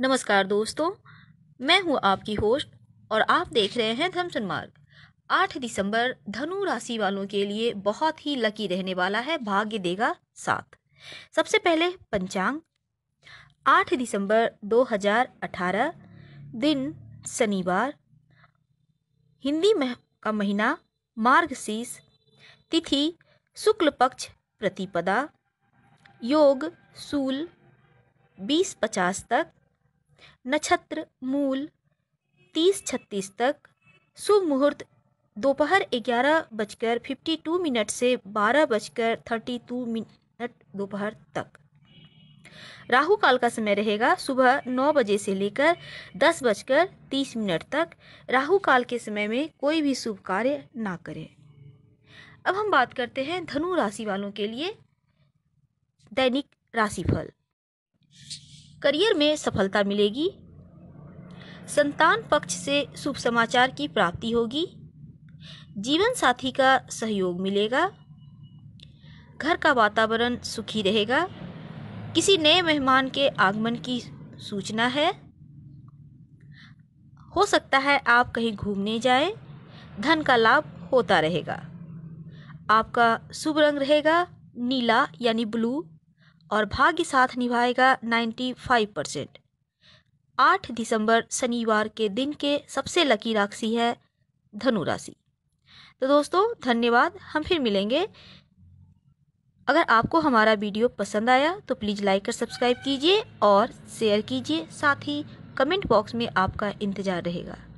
नमस्कार दोस्तों मैं हूं आपकी होस्ट और आप देख रहे हैं धमसन मार्ग आठ दिसंबर धनु राशि वालों के लिए बहुत ही लकी रहने वाला है भाग्य देगा साथ सबसे पहले पंचांग आठ दिसंबर 2018 दिन शनिवार हिंदी में का महीना मार्गशीर्ष तिथि शुक्ल पक्ष प्रतिपदा योग सूल बीस पचास तक नक्षत्र मूल तीस छत्तीस तक शुभ मुहूर्त दोपहर ग्यारह बजकर फिफ्टी टू मिनट से बारह बजकर थर्टी टू मिनट दोपहर तक राहु काल का समय रहेगा सुबह नौ बजे से लेकर दस बजकर तीस मिनट तक राहु काल के समय में कोई भी शुभ कार्य ना करें अब हम बात करते हैं धनु राशि वालों के लिए दैनिक राशिफल करियर में सफलता मिलेगी संतान पक्ष से शुभ समाचार की प्राप्ति होगी जीवन साथी का सहयोग मिलेगा घर का वातावरण सुखी रहेगा किसी नए मेहमान के आगमन की सूचना है हो सकता है आप कहीं घूमने जाएं, धन का लाभ होता रहेगा आपका शुभ रंग रहेगा नीला यानी ब्लू और भाग्य साथ निभाएगा 95 परसेंट आठ दिसंबर शनिवार के दिन के सबसे लकी राशि है धनु राशि तो दोस्तों धन्यवाद हम फिर मिलेंगे अगर आपको हमारा वीडियो पसंद आया तो प्लीज़ लाइक और सब्सक्राइब कीजिए और शेयर कीजिए साथ ही कमेंट बॉक्स में आपका इंतज़ार रहेगा